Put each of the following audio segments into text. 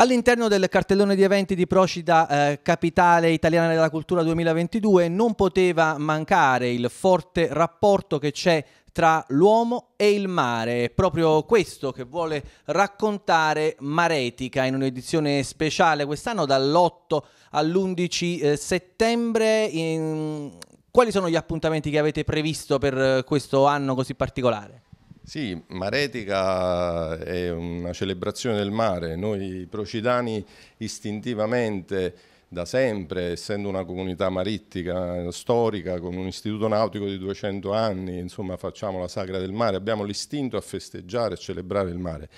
All'interno del cartellone di eventi di Procida eh, Capitale Italiana della Cultura 2022 non poteva mancare il forte rapporto che c'è tra l'uomo e il mare. È proprio questo che vuole raccontare Maretica in un'edizione speciale quest'anno dall'8 all'11 eh, settembre. In... Quali sono gli appuntamenti che avete previsto per eh, questo anno così particolare? Sì, Maretica è una celebrazione del mare, noi procidani istintivamente da sempre, essendo una comunità marittima storica con un istituto nautico di 200 anni, insomma facciamo la sagra del mare, abbiamo l'istinto a festeggiare e celebrare il mare.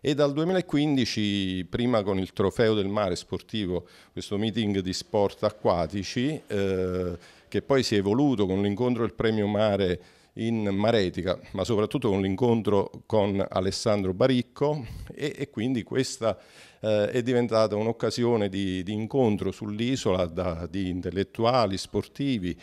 E dal 2015, prima con il trofeo del mare sportivo, questo meeting di sport acquatici, eh, che poi si è evoluto con l'incontro del premio mare in Maretica, ma soprattutto con l'incontro con Alessandro Baricco e, e quindi questa eh, è diventata un'occasione di, di incontro sull'isola da, di intellettuali, sportivi,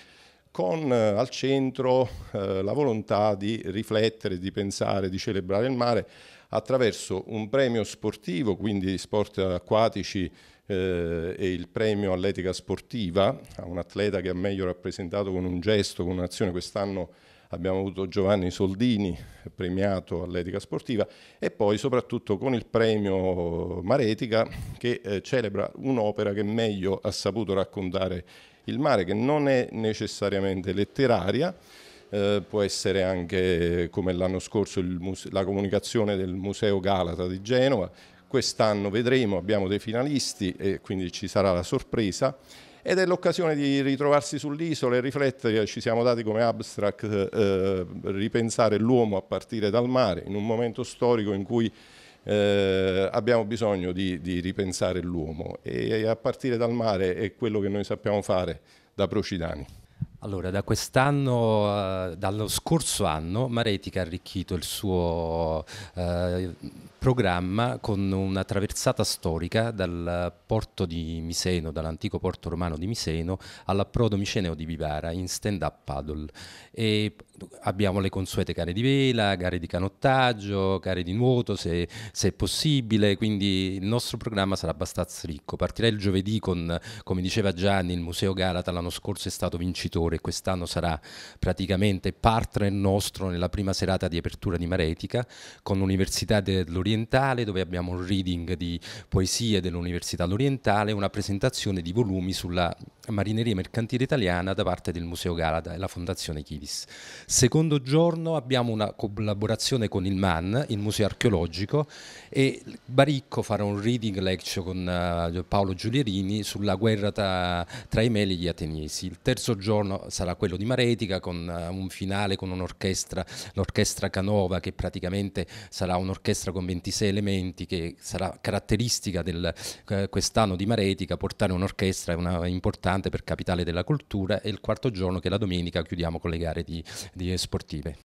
con eh, al centro eh, la volontà di riflettere, di pensare, di celebrare il mare attraverso un premio sportivo, quindi sport acquatici eh, e il premio all'etica sportiva, a un atleta che ha meglio rappresentato con un gesto, con un'azione quest'anno abbiamo avuto Giovanni Soldini premiato all'etica sportiva e poi soprattutto con il premio Maretica che eh, celebra un'opera che meglio ha saputo raccontare il mare, che non è necessariamente letteraria, eh, può essere anche eh, come l'anno scorso la comunicazione del Museo Galata di Genova, quest'anno vedremo, abbiamo dei finalisti e quindi ci sarà la sorpresa ed è l'occasione di ritrovarsi sull'isola e riflettere, ci siamo dati come abstract eh, ripensare l'uomo a partire dal mare in un momento storico in cui eh, abbiamo bisogno di, di ripensare l'uomo e a partire dal mare è quello che noi sappiamo fare da Procidani. Allora, da quest'anno, eh, dallo scorso anno, Maretica ha arricchito il suo uh, programma con una traversata storica dal porto di Miseno, dall'antico porto romano di Miseno, all'approdo miceneo di Vivara in stand-up paddle. E abbiamo le consuete gare di vela, gare di canottaggio, gare di nuoto se, se, è possibile, quindi il nostro programma sarà abbastanza ricco. Partirei il giovedì con, come diceva Gianni, il Museo Galata l'anno scorso è stato vincitore, quest'anno sarà praticamente partner nostro nella prima serata di apertura di Maretica con l'Università dell'Oriente orientale dove abbiamo un reading di poesie dell'Università d'Orientale e una presentazione di volumi sulla marineria mercantile italiana da parte del Museo Galata e la Fondazione Chivis. Secondo giorno abbiamo una collaborazione con il MAN, il Museo Archeologico, e Baricco farà un reading lecture con eh, Paolo Giulierini sulla guerra tra, tra i Meli e gli Ateniesi. Il terzo giorno sarà quello di Maretica con eh, un finale con un'orchestra, l'orchestra Canova che praticamente sarà un'orchestra con 20 26 elementi che sarà caratteristica del eh, quest'anno di Maretica, portare un'orchestra una, importante per capitale della cultura e il quarto giorno che è la domenica chiudiamo con le gare di, di sportive.